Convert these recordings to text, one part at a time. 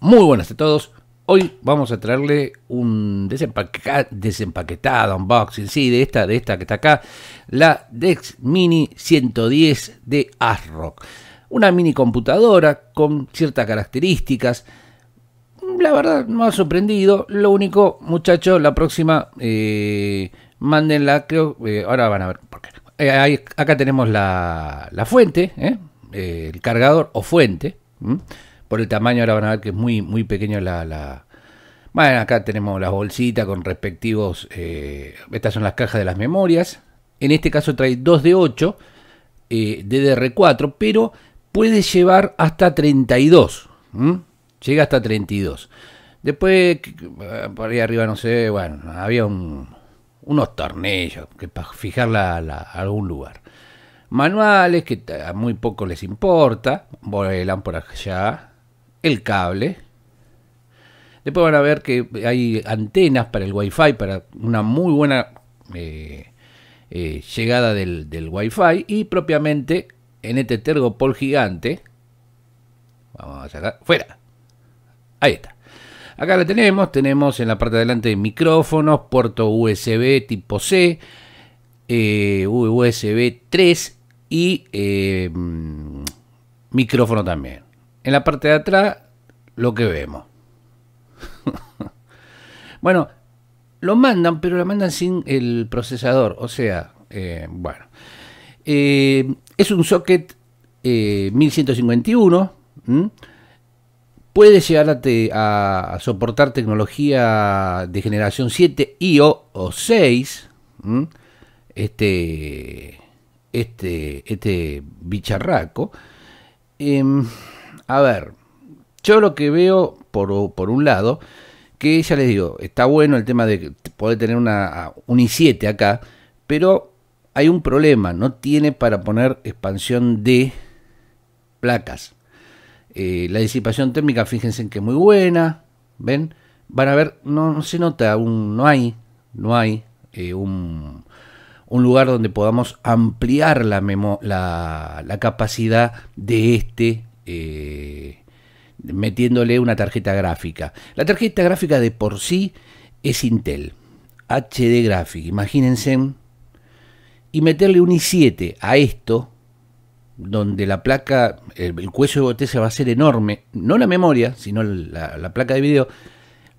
Muy buenas a todos. Hoy vamos a traerle un desempaquetado, unboxing, sí, de esta, de esta que está acá, la Dex Mini 110 de ASRock. Una mini computadora con ciertas características. La verdad, no ha sorprendido. Lo único, muchachos, la próxima, eh, mándenla, creo, eh, ahora van a ver por eh, acá tenemos la, fuente, ¿eh? el cargador o fuente por el tamaño ahora van a ver que es muy, muy pequeño la... la... Bueno, acá tenemos las bolsitas con respectivos... Eh, estas son las cajas de las memorias. En este caso trae 2 de 8 eh, DDR4, pero puede llevar hasta 32. Llega hasta 32. Después, eh, por ahí arriba, no sé, bueno, había unos tornillos que para fijarla a algún lugar. Manuales que a muy poco les importa, vuelan por allá, el cable. Después van a ver que hay antenas para el Wi-Fi, para una muy buena eh, eh, llegada del, Wi-Fi. Y propiamente en este tergopol gigante, vamos a sacar, fuera. Ahí está. Acá lo tenemos, tenemos en la parte de adelante micrófonos, puerto USB tipo C, eh, USB 3 y mm, micrófono también. En la parte de atrás, lo que vemos. bueno, lo mandan, pero lo mandan sin el procesador. O sea, eh, bueno. Eh, es un socket 1151. Eh, Puede llegar a, soportar tecnología de generación 7 y o, 6. Este, este, este bicharraco. Em, a ver, yo lo que veo, por, un lado, que ya les digo, está bueno el tema de poder tener una, un i7 acá, pero hay un problema, no tiene para poner expansión de placas. Eh, la disipación térmica, fíjense en que es muy buena, ¿ven? Van a ver, no, se nota, no hay, no hay eh, un, lugar donde podamos ampliar la, la, la capacidad de este eh, metiéndole una tarjeta gráfica. La tarjeta gráfica de por sí es Intel, HD Graphic, imagínense. Y meterle un i7 a esto, donde la placa, el, cuello de botella va a ser enorme, no la memoria, sino la, placa de video,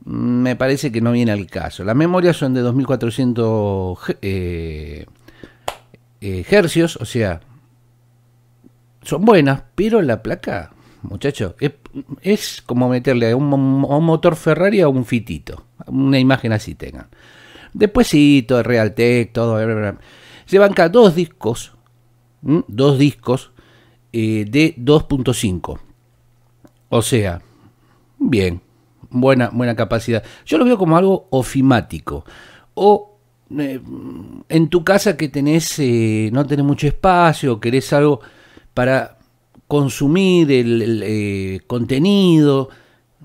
mm, me parece que no viene al caso. Las memorias son de 2400 eh, eh, hercios, o sea, son buenas, pero la placa, muchachos, es, es, como meterle a un, motor Ferrari a un fitito. Una imagen así tengan. Después sí, todo Realtek, todo. Bla, bla, dos discos, dos discos eh, de 2.5. O sea, bien, buena, buena capacidad. Yo lo veo como algo ofimático. O eh, en tu casa que tenés, eh, no tenés mucho espacio, querés algo para consumir el, eh, contenido,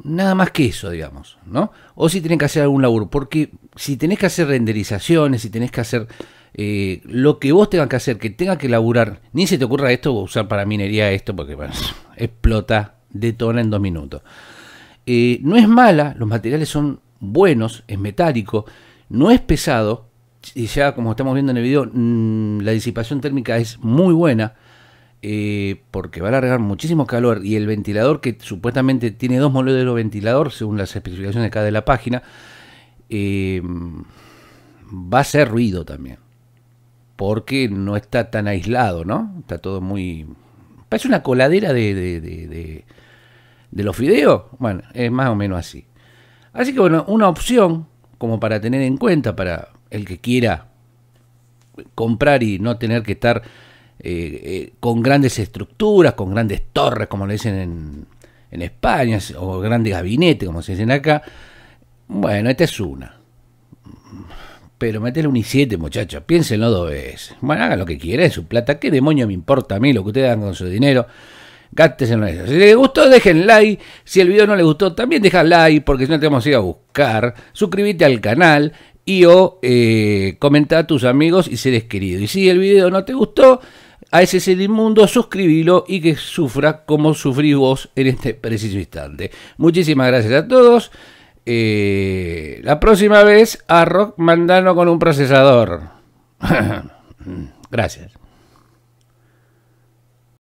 nada más que eso, digamos, ¿no? O si tienen que hacer algún laburo, porque si tenés que hacer renderizaciones, si tenés que hacer eh, lo que vos tengas que hacer, que tenga que laburar, ni se te ocurra esto, usar para minería esto, porque bueno, explota, detona en dos minutos. Eh, no es mala, los materiales son buenos, es metálico, no es pesado, y ya como estamos viendo en el video, mm, la disipación térmica es muy buena. Eh, porque va a alargar muchísimo calor y el ventilador que supuestamente tiene dos modelos de ventilador según las especificaciones acá de la página em, va a hacer ruido también porque no está tan aislado no está todo muy parece una coladera de, de, de los fideos bueno es más o menos así así que bueno una opción como para tener en cuenta para el que quiera comprar y no tener que estar eh, eh, con grandes estructuras, con grandes torres, como le dicen en, España, o grandes gabinetes, como se dicen acá. Bueno, esta es una. Pero metele un i7, muchachos. Piénsenlo dos veces. Bueno, hagan lo que quieran, su plata. ¿Qué demonio me importa a mí lo que ustedes dan con su dinero? Gástenlo en eso. Si les gustó, dejen like. Si el video no les gustó, también dejan like, porque si no te vamos a ir a buscar. Suscríbete al canal y o eh, comenta a tus amigos y seres queridos. Y si el video no te gustó, a ese ser inmundo, suscribilo y que sufra como sufrí vos en este preciso instante. Muchísimas gracias a todos. Eh, la próxima vez a Rock mandano con un procesador. gracias.